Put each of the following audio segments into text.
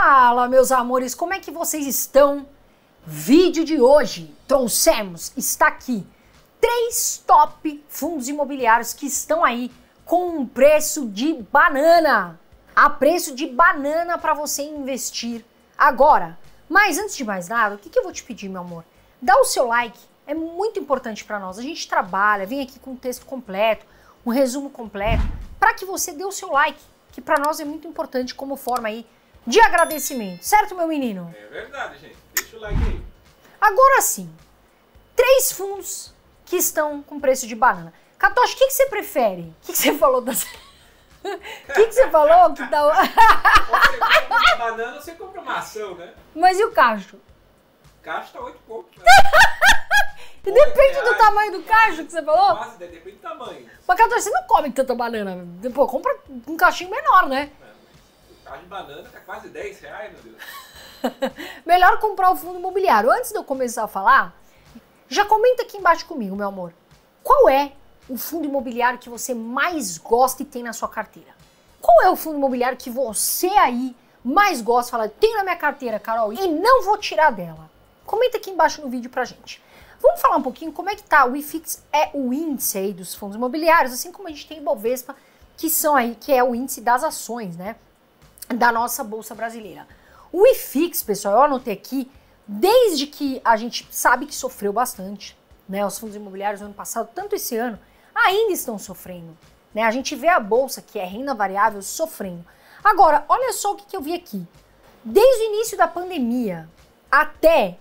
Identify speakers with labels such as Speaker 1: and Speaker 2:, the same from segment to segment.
Speaker 1: Fala, meus amores, como é que vocês estão? Vídeo de hoje trouxemos, está aqui, três top fundos imobiliários que estão aí com um preço de banana. A preço de banana para você investir agora. Mas antes de mais nada, o que, que eu vou te pedir, meu amor? Dá o seu like, é muito importante para nós. A gente trabalha, vem aqui com um texto completo, um resumo completo, para que você dê o seu like, que para nós é muito importante como forma aí de agradecimento, certo, meu menino? É verdade, gente. Deixa o like aí. Agora sim, três fundos que estão com preço de banana. Catoche, o que, que, você prefere? O que, que, você falou das... O que, que, você falou que tá... você compra banana, você compra uma ação, né? Mas e o cacho? cacho tá 8 pontos. Né? depende reais, do tamanho do cacho que você falou? Quase, né? depende do tamanho. Mas, Catoche, você não come tanta banana. Pô, compra um cachinho menor, né? É. Carro de banana tá quase 10 reais, meu Deus. Melhor comprar o fundo imobiliário. Antes de eu começar a falar, já comenta aqui embaixo comigo, meu amor. Qual é o fundo imobiliário que você mais gosta e tem na sua carteira? Qual é o fundo imobiliário que você aí mais gosta, fala, tenho na minha carteira, Carol, e não vou tirar dela? Comenta aqui embaixo no vídeo pra gente. Vamos falar um pouquinho como é que tá. O IFIX é o índice aí dos fundos imobiliários, assim como a gente tem o Bovespa, que são aí, que é o índice das ações, né? da nossa Bolsa Brasileira. O IFIX, pessoal, eu anotei aqui, desde que a gente sabe que sofreu bastante, né? Os fundos imobiliários no ano passado, tanto esse ano, ainda estão sofrendo. Né? A gente vê a Bolsa, que é renda variável, sofrendo. Agora, olha só o que, que eu vi aqui. Desde o início da pandemia até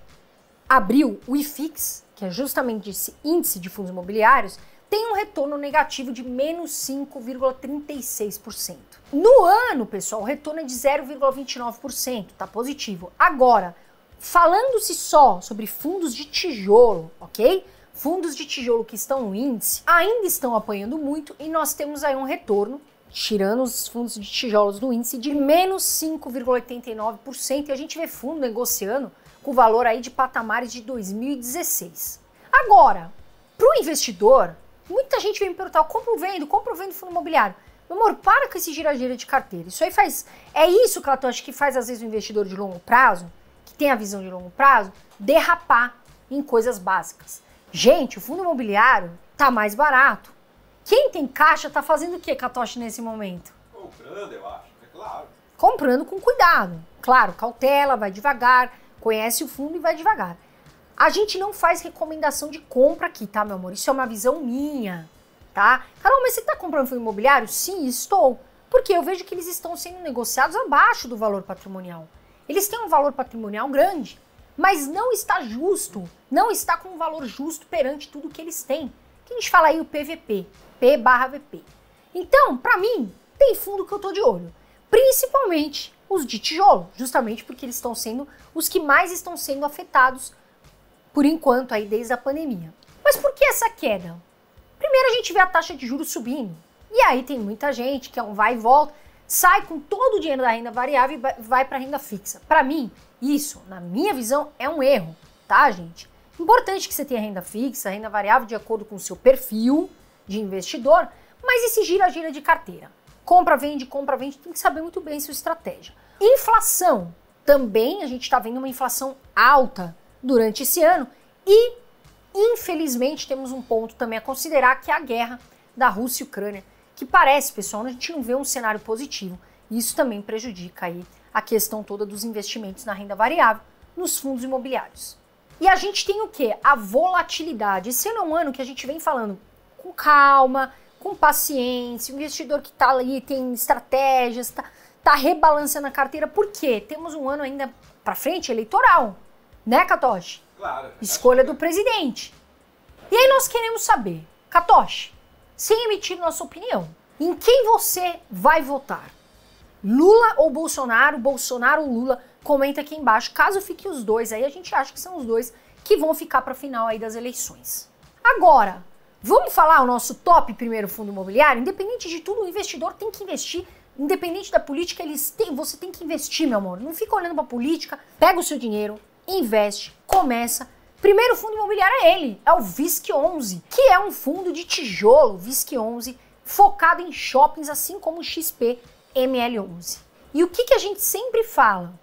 Speaker 1: abril, o IFIX, que é justamente esse índice de fundos imobiliários, tem um retorno negativo de menos 5,36%. No ano, pessoal, o retorno é de 0,29%, tá positivo. Agora, falando-se só sobre fundos de tijolo, ok? Fundos de tijolo que estão no índice ainda estão apanhando muito e nós temos aí um retorno tirando os fundos de tijolos do índice de menos 5,89% e a gente vê fundo negociando com valor aí de patamares de 2016. Agora, para o investidor, Muita gente vem me perguntar, eu compro vendo, compro vendo fundo imobiliário. Meu amor, para com esse gira-gira de carteira. Isso aí faz. É isso, Clatão, acho que faz às vezes o investidor de longo prazo, que tem a visão de longo prazo, derrapar em coisas básicas. Gente, o fundo imobiliário tá mais barato. Quem tem caixa tá fazendo o que, Catoche, nesse momento? Comprando, eu acho, é claro. Comprando com cuidado. Claro, cautela, vai devagar, conhece o fundo e vai devagar. A gente não faz recomendação de compra aqui, tá, meu amor? Isso é uma visão minha, tá? Carol, mas você está comprando fundo imobiliário? Sim, estou. Porque eu vejo que eles estão sendo negociados abaixo do valor patrimonial. Eles têm um valor patrimonial grande, mas não está justo, não está com um valor justo perante tudo que eles têm. Que a gente fala aí o PVP, P barra VP. Então, para mim, tem fundo que eu tô de olho, principalmente os de tijolo, justamente porque eles estão sendo os que mais estão sendo afetados por enquanto, aí desde a pandemia. Mas por que essa queda? Primeiro a gente vê a taxa de juros subindo. E aí tem muita gente que é um vai e volta, sai com todo o dinheiro da renda variável e vai para a renda fixa. Para mim, isso, na minha visão, é um erro, tá, gente? Importante que você tenha renda fixa, renda variável de acordo com o seu perfil de investidor, mas esse gira-gira de carteira. Compra, vende, compra, vende, tem que saber muito bem sua estratégia. Inflação. Também a gente está vendo uma inflação alta durante esse ano. E, infelizmente, temos um ponto também a considerar, que é a guerra da Rússia e Ucrânia, que parece, pessoal, a gente não vê um cenário positivo. Isso também prejudica aí a questão toda dos investimentos na renda variável nos fundos imobiliários. E a gente tem o que? A volatilidade. Esse ano é um ano que a gente vem falando com calma, com paciência, o investidor que está ali tem estratégias, está tá rebalançando a carteira, porque temos um ano ainda para frente eleitoral. Né, Katoshi? Claro. Escolha do presidente. E aí nós queremos saber, Katoshi, sem emitir nossa opinião, em quem você vai votar? Lula ou Bolsonaro? Bolsonaro ou Lula? Comenta aqui embaixo. Caso fiquem os dois, aí a gente acha que são os dois que vão ficar para final aí das eleições. Agora, vamos falar o nosso top primeiro fundo imobiliário? Independente de tudo, o investidor tem que investir independente da política, eles têm, você tem que investir, meu amor. Não fica olhando para política, pega o seu dinheiro, investe, começa. Primeiro fundo imobiliário é ele, é o VISC 11, que é um fundo de tijolo, VISC 11, focado em shoppings, assim como o XP ML11. E o que, que a gente sempre fala?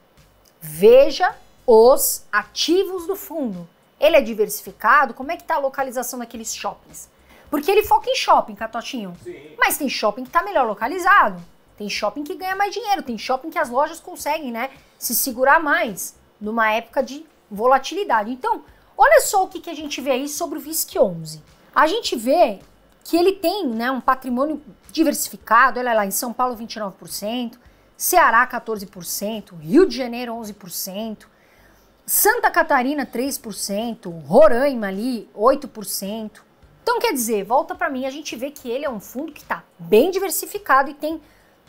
Speaker 1: Veja os ativos do fundo. Ele é diversificado? Como é que está a localização daqueles shoppings? Porque ele foca em shopping, Catotinho. Sim. Mas tem shopping que está melhor localizado. Tem shopping que ganha mais dinheiro. Tem shopping que as lojas conseguem, né? Se segurar mais numa época de volatilidade. Então, olha só o que, que a gente vê aí sobre o VISC11. A gente vê que ele tem né, um patrimônio diversificado, olha lá, em São Paulo 29%, Ceará 14%, Rio de Janeiro 11%, Santa Catarina 3%, Roraima ali 8%. Então quer dizer, volta para mim, a gente vê que ele é um fundo que está bem diversificado e tem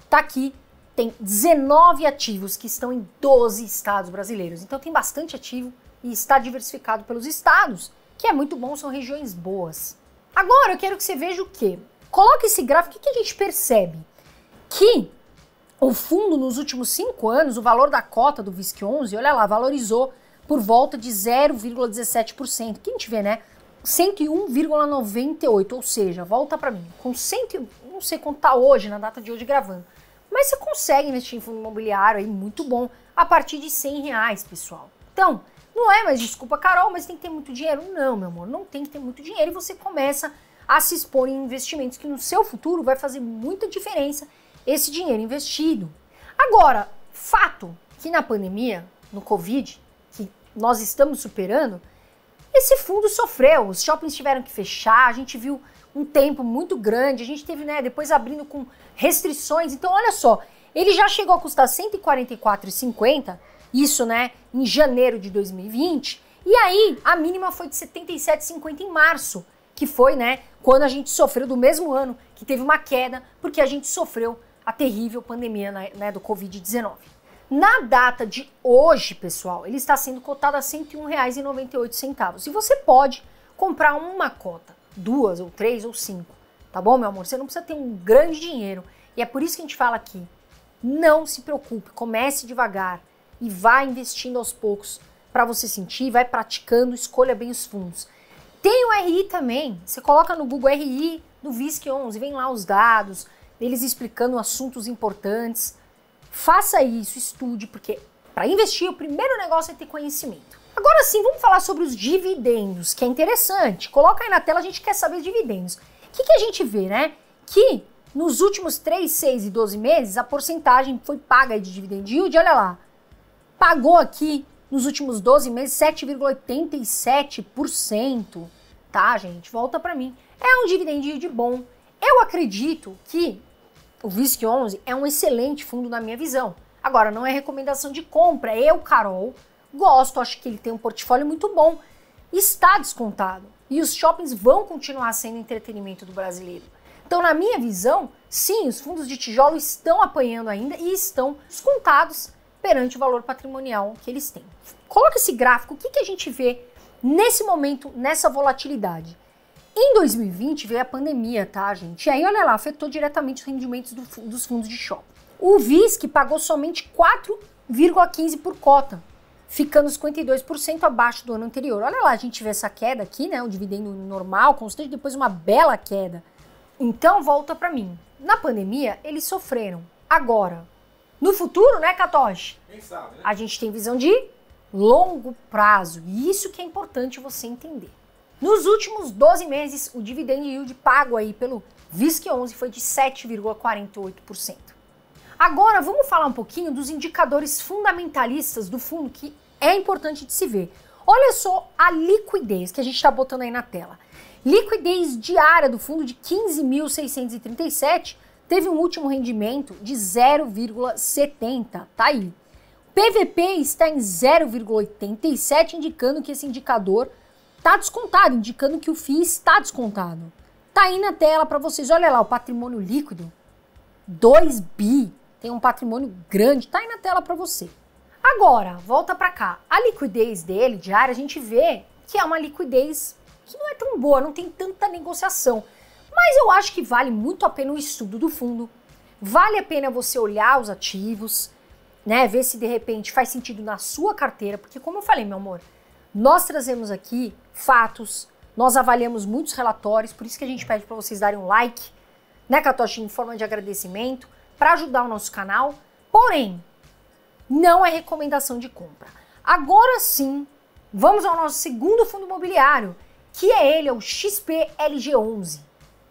Speaker 1: tá aqui tem 19 ativos que estão em 12 estados brasileiros. Então tem bastante ativo e está diversificado pelos estados, que é muito bom, são regiões boas. Agora eu quero que você veja o quê? Coloque esse gráfico, o que a gente percebe? Que o fundo nos últimos cinco anos, o valor da cota do VISC 11, olha lá, valorizou por volta de 0,17%. Que a gente vê, né? 101,98, ou seja, volta para mim, com 100, não sei quanto tá hoje, na data de hoje gravando, mas você consegue investir em fundo imobiliário aí muito bom a partir de 100 reais, pessoal. Então, não é, mas desculpa, Carol, mas tem que ter muito dinheiro. Não, meu amor, não tem que ter muito dinheiro e você começa a se expor em investimentos que no seu futuro vai fazer muita diferença esse dinheiro investido. Agora, fato que na pandemia, no Covid, que nós estamos superando, esse fundo sofreu, os shoppings tiveram que fechar, a gente viu um tempo muito grande. A gente teve, né, depois abrindo com restrições. Então, olha só, ele já chegou a custar 144,50, isso, né, em janeiro de 2020. E aí, a mínima foi de 77,50 em março, que foi, né, quando a gente sofreu do mesmo ano, que teve uma queda, porque a gente sofreu a terrível pandemia né, né do Covid-19. Na data de hoje, pessoal, ele está sendo cotado a R$ 101,98. E você pode comprar uma cota duas, ou três, ou cinco. Tá bom, meu amor? Você não precisa ter um grande dinheiro. E é por isso que a gente fala aqui: não se preocupe, comece devagar e vá investindo aos poucos para você sentir, vai praticando, escolha bem os fundos. Tem o RI também. Você coloca no Google RI do VISC 11, vem lá os dados, eles explicando assuntos importantes. Faça isso, estude, porque para investir, o primeiro negócio é ter conhecimento. Agora sim, vamos falar sobre os dividendos, que é interessante. Coloca aí na tela, a gente quer saber os dividendos. O que, que a gente vê, né? Que nos últimos 3, 6 e 12 meses, a porcentagem foi paga de dividend yield, olha lá, pagou aqui nos últimos 12 meses 7,87%. Tá, gente? Volta para mim. É um dividend yield bom. Eu acredito que o VISC11 é um excelente fundo na minha visão. Agora, não é recomendação de compra. Eu, Carol, Gosto, acho que ele tem um portfólio muito bom. Está descontado. E os shoppings vão continuar sendo entretenimento do brasileiro. Então, na minha visão, sim, os fundos de tijolo estão apanhando ainda e estão descontados perante o valor patrimonial que eles têm. Coloca esse gráfico, o que, que a gente vê nesse momento, nessa volatilidade? Em 2020 veio a pandemia, tá, gente? E aí, olha lá, afetou diretamente os rendimentos do, dos fundos de shopping. O VISC pagou somente 4,15 por cota ficando 52% abaixo do ano anterior. Olha lá, a gente vê essa queda aqui, né? O dividendo normal, constante, depois uma bela queda. Então, volta para mim. Na pandemia, eles sofreram. Agora, no futuro, né, Katoshi? Quem sabe, né? A gente tem visão de longo prazo. E isso que é importante você entender. Nos últimos 12 meses, o dividend yield pago aí pelo VISC 11 foi de 7,48%. Agora, vamos falar um pouquinho dos indicadores fundamentalistas do fundo que é importante de se ver. Olha só a liquidez que a gente está botando aí na tela. Liquidez diária do fundo de 15.637 teve um último rendimento de 0,70, tá aí. PVP está em 0,87, indicando que esse indicador está descontado, indicando que o FII está descontado. Tá aí na tela para vocês, olha lá o patrimônio líquido, 2 bi, tem um patrimônio grande, tá aí na tela para você. Agora, volta para cá. A liquidez dele diária, a gente vê que é uma liquidez que não é tão boa, não tem tanta negociação. Mas eu acho que vale muito a pena o estudo do fundo. Vale a pena você olhar os ativos, né, ver se de repente faz sentido na sua carteira, porque como eu falei, meu amor, nós trazemos aqui fatos, nós avaliamos muitos relatórios, por isso que a gente pede para vocês darem um like, né, Catoche, em forma de agradecimento, para ajudar o nosso canal. Porém, não é recomendação de compra. Agora sim, vamos ao nosso segundo fundo imobiliário, que é ele, é o XPLG11.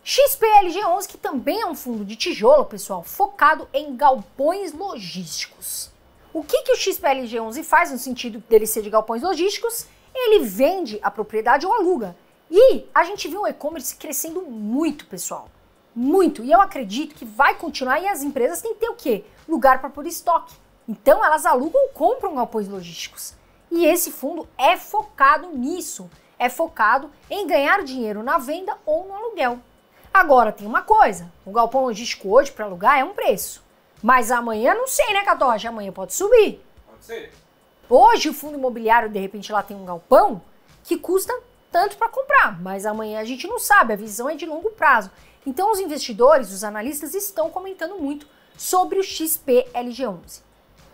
Speaker 1: XPLG11, que também é um fundo de tijolo, pessoal, focado em galpões logísticos. O que, que o XPLG11 faz no sentido dele ser de galpões logísticos? Ele vende a propriedade ou aluga. E a gente viu o e-commerce crescendo muito, pessoal. Muito. E eu acredito que vai continuar e as empresas têm que ter o quê? Lugar para pôr estoque. Então elas alugam ou compram galpões logísticos. E esse fundo é focado nisso, é focado em ganhar dinheiro na venda ou no aluguel. Agora tem uma coisa, o galpão logístico hoje para alugar é um preço. Mas amanhã não sei, né, Catoche? Amanhã pode subir. Pode ser. Hoje o fundo imobiliário, de repente, lá tem um galpão que custa tanto para comprar, mas amanhã a gente não sabe, a visão é de longo prazo. Então os investidores, os analistas estão comentando muito sobre o XPLG11.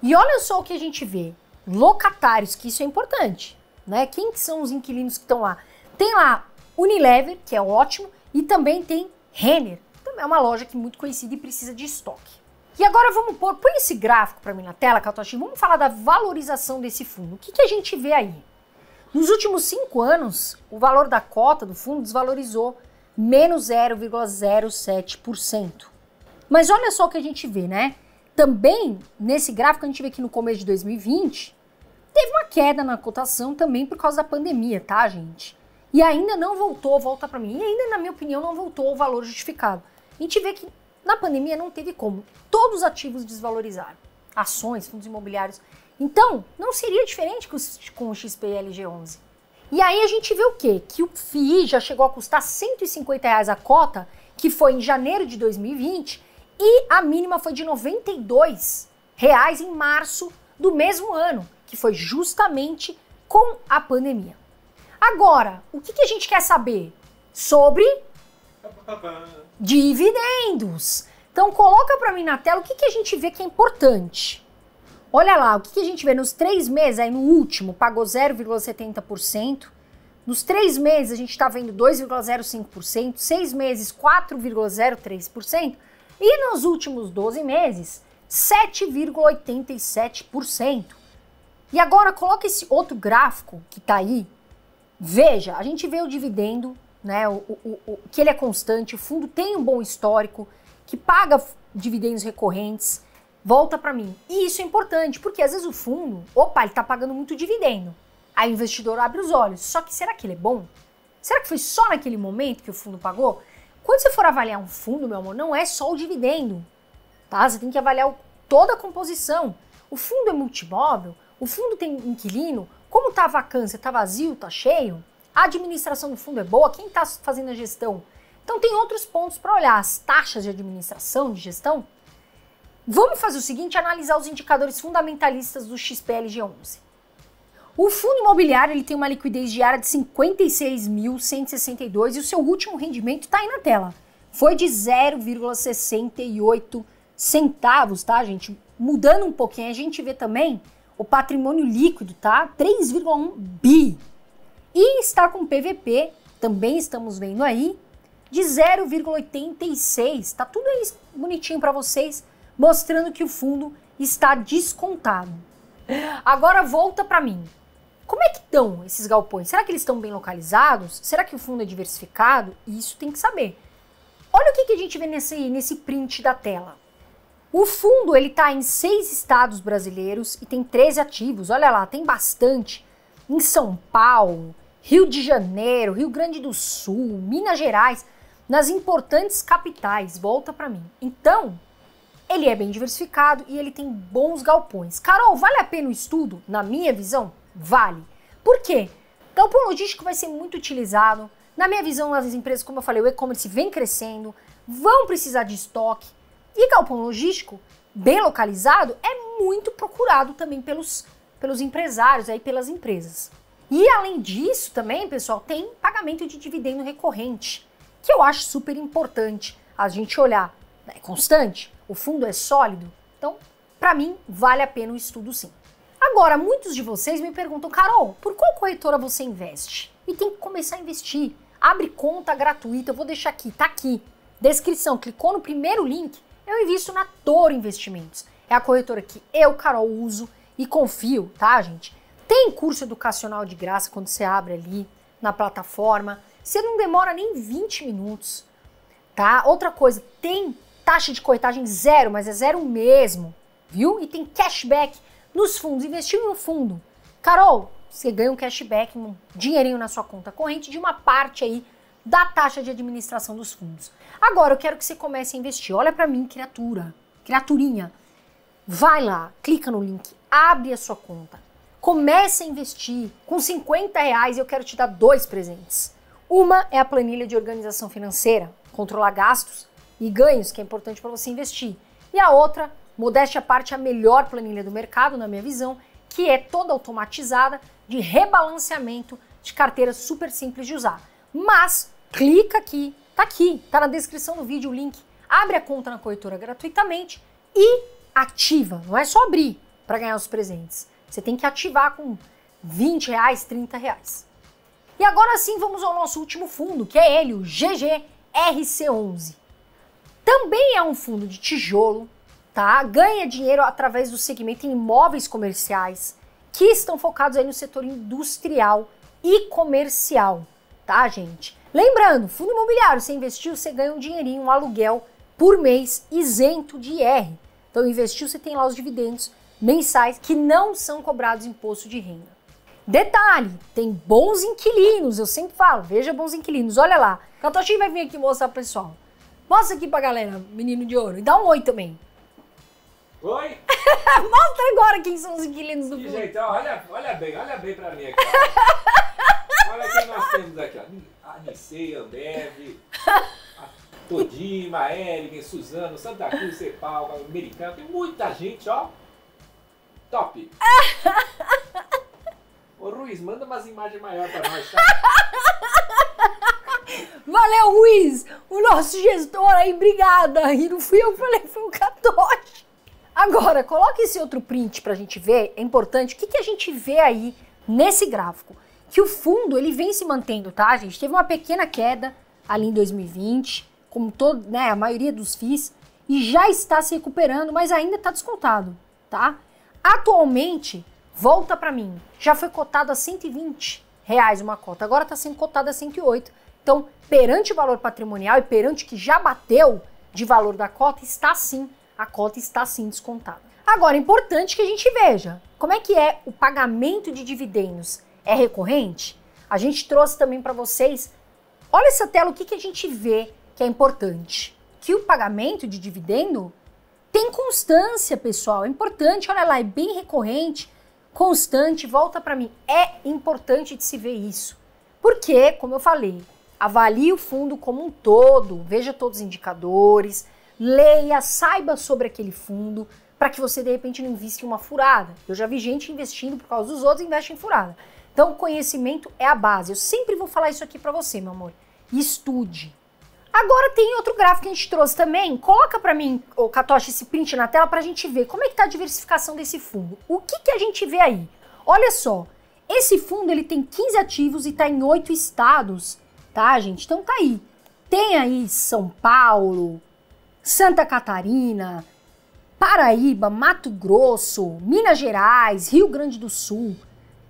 Speaker 1: E olha só o que a gente vê. Locatários, que isso é importante, né? Quem que são os inquilinos que estão lá? Tem lá Unilever, que é ótimo, e também tem Renner. Também então, é uma loja que é muito conhecida e precisa de estoque. E agora vamos pôr, põe esse gráfico para mim na tela, Katoshi, vamos falar da valorização desse fundo. O que, que a gente vê aí? Nos últimos cinco anos, o valor da cota do fundo desvalorizou menos 0,07%. Mas olha só o que a gente vê, né? Também, nesse gráfico, a gente vê que no começo de 2020 teve uma queda na cotação também por causa da pandemia, tá, gente? E ainda não voltou, volta para mim, e ainda, na minha opinião, não voltou o valor justificado. A gente vê que na pandemia não teve como. Todos os ativos desvalorizaram. Ações, fundos imobiliários. Então, não seria diferente com o XPLG11. E aí a gente vê o quê? Que o FII já chegou a custar 150 reais a cota, que foi em janeiro de 2020, e a mínima foi de R$ 92 reais em março do mesmo ano, que foi justamente com a pandemia. Agora, o que, que a gente quer saber sobre dividendos? Então coloca para mim na tela o que, que a gente vê que é importante. Olha lá, o que, que a gente vê nos três meses, aí no último pagou 0,70%, nos três meses a gente está vendo 2,05%, seis meses 4,03%, e nos últimos 12 meses, 7,87%. E agora coloca esse outro gráfico que está aí. Veja, a gente vê o dividendo, né? O, o, o, que ele é constante, o fundo tem um bom histórico, que paga dividendos recorrentes, volta para mim. E isso é importante, porque às vezes o fundo, opa, ele está pagando muito dividendo. Aí o investidor abre os olhos. Só que será que ele é bom? Será que foi só naquele momento que o fundo pagou? Quando você for avaliar um fundo, meu amor, não é só o dividendo, tá? Você tem que avaliar o, toda a composição. O fundo é multimóvel, o fundo tem inquilino, como tá a vacância, tá vazio, tá cheio, a administração do fundo é boa, quem está fazendo a gestão? Então tem outros pontos para olhar, as taxas de administração, de gestão. Vamos fazer o seguinte, analisar os indicadores fundamentalistas do XPLG11. O fundo imobiliário ele tem uma liquidez diária de 56.162 e o seu último rendimento está aí na tela. Foi de 0,68 centavos, tá, gente? Mudando um pouquinho, a gente vê também o patrimônio líquido, tá? 3,1 bi. E está com PVP, também estamos vendo aí, de 0,86. Tá tudo aí bonitinho para vocês, mostrando que o fundo está descontado. Agora volta para mim. Como é que estão esses galpões? Será que eles estão bem localizados? Será que o fundo é diversificado? Isso tem que saber. Olha o que, que a gente vê nesse, nesse print da tela. O fundo ele está em seis estados brasileiros e tem 13 ativos. Olha lá, tem bastante. Em São Paulo, Rio de Janeiro, Rio Grande do Sul, Minas Gerais, nas importantes capitais. Volta para mim. Então, ele é bem diversificado e ele tem bons galpões. Carol, vale a pena o estudo? Na minha visão, Vale. Por quê? Galpão logístico vai ser muito utilizado. Na minha visão, as empresas, como eu falei, o e-commerce vem crescendo, vão precisar de estoque. E galpão logístico, bem localizado, é muito procurado também pelos, pelos empresários, aí pelas empresas. E além disso, também, pessoal, tem pagamento de dividendo recorrente, que eu acho super importante a gente olhar. É constante, o fundo é sólido, então, para mim, vale a pena o estudo sim. Agora, muitos de vocês me perguntam, Carol, por qual corretora você investe? E tem que começar a investir. Abre conta gratuita, eu vou deixar aqui, tá aqui. Descrição, clicou no primeiro link, eu invisto na Toro Investimentos. É a corretora que eu, Carol, uso e confio, tá, gente? Tem curso educacional de graça quando você abre ali na plataforma. Você não demora nem 20 minutos, tá? Outra coisa, tem taxa de corretagem zero, mas é zero mesmo, viu? E tem cashback nos fundos, investiu no fundo. Carol, você ganha um cashback, um dinheirinho na sua conta corrente de uma parte aí da taxa de administração dos fundos. Agora eu quero que você comece a investir. Olha para mim, criatura, criaturinha. Vai lá, clica no link, abre a sua conta. Comece a investir. Com 50 reais eu quero te dar dois presentes. Uma é a planilha de organização financeira, controlar gastos e ganhos, que é importante para você investir. E a outra modéstia à parte, a melhor planilha do mercado, na minha visão, que é toda automatizada de rebalanceamento de carteira super simples de usar. Mas clica aqui, tá aqui, tá na descrição do vídeo o link. Abre a conta na corretora gratuitamente e ativa. Não é só abrir para ganhar os presentes. Você tem que ativar com 20 reais, 30 reais. E agora sim vamos ao nosso último fundo, que é ele, o GGRC11. Também é um fundo de tijolo, tá? Ganha dinheiro através do segmento em imóveis comerciais, que estão focados aí no setor industrial e comercial, tá, gente? Lembrando, fundo imobiliário, você investiu, você ganha um dinheirinho, um aluguel por mês isento de IR. Então, investiu, você tem lá os dividendos mensais que não são cobrados imposto de renda. Detalhe, tem bons inquilinos, eu sempre falo, veja bons inquilinos, olha lá. Catochin vai vir aqui mostrar pro pessoal. Mostra aqui pra galera, menino de ouro, e dá um oi também. Oi? Mostra agora quem são os inquilinos do que público. Jeito, olha, olha bem, olha bem pra mim aqui. olha quem nós temos aqui, ó. Anicei, Ambev, Todima, Elgen, Suzano, Santa Cruz, Cepal, Americano. Tem muita gente, ó. Top. Ô Ruiz, manda umas imagens maiores pra nós, tá? Valeu, Ruiz! O nosso gestor aí, obrigada! E não fui eu que falei, foi o Catoche! Agora, coloque esse outro print para a gente ver, é importante, o que, que a gente vê aí nesse gráfico? Que o fundo, ele vem se mantendo, tá, gente? Teve uma pequena queda ali em 2020, como todo, né, a maioria dos FIIs, e já está se recuperando, mas ainda está descontado, tá? Atualmente, volta para mim, já foi cotado a 120 reais uma cota, agora está sendo cotada a 108. Então, perante o valor patrimonial e perante o que já bateu de valor da cota, está sim a cota está sim descontada. Agora, é importante que a gente veja como é que é o pagamento de dividendos. É recorrente? A gente trouxe também para vocês. Olha essa tela, o que, que a gente vê que é importante? Que o pagamento de dividendo tem constância, pessoal. É importante, olha lá, é bem recorrente, constante, volta para mim. É importante de se ver isso. Porque, como eu falei, avalie o fundo como um todo, veja todos os indicadores, leia, saiba sobre aquele fundo, para que você de repente não invista em uma furada. Eu já vi gente investindo por causa dos outros, investe em furada. Então, conhecimento é a base. Eu sempre vou falar isso aqui para você, meu amor. Estude. Agora tem outro gráfico que a gente trouxe também. Coloca para mim, o Katoshi, esse print na tela para a gente ver como é que está a diversificação desse fundo. O que que a gente vê aí? Olha só, esse fundo ele tem 15 ativos e está em oito estados, tá, gente? Então tá aí. Tem aí São Paulo, Santa Catarina, Paraíba, Mato Grosso, Minas Gerais, Rio Grande do Sul.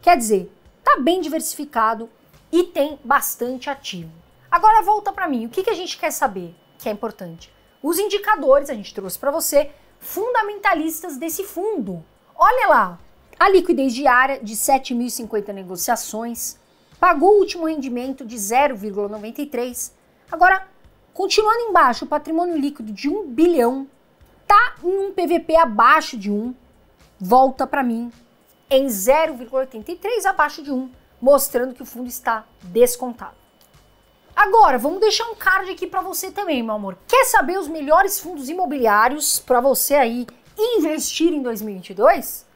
Speaker 1: Quer dizer, tá bem diversificado e tem bastante ativo. Agora volta para mim, o que, que a gente quer saber que é importante? Os indicadores a gente trouxe para você, fundamentalistas desse fundo. Olha lá, a liquidez diária de 7.050 negociações, pagou o último rendimento de 0,93. Agora, Continuando embaixo, o patrimônio líquido de 1 bilhão tá em um PVP abaixo de 1, volta para mim em 0,83 abaixo de 1, mostrando que o fundo está descontado. Agora, vamos deixar um card aqui para você também, meu amor. Quer saber os melhores fundos imobiliários para você aí investir em 2022?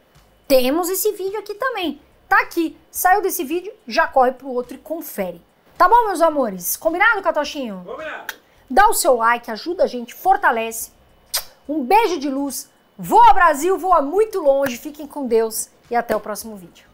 Speaker 1: Temos esse vídeo aqui também. Tá aqui. Saiu desse vídeo, já corre pro outro e confere. Tá bom, meus amores? Combinado, Catochinho? Combinado. Dá o seu like, ajuda a gente, fortalece. Um beijo de luz. Voa Brasil, voa muito longe. Fiquem com Deus e até o próximo vídeo.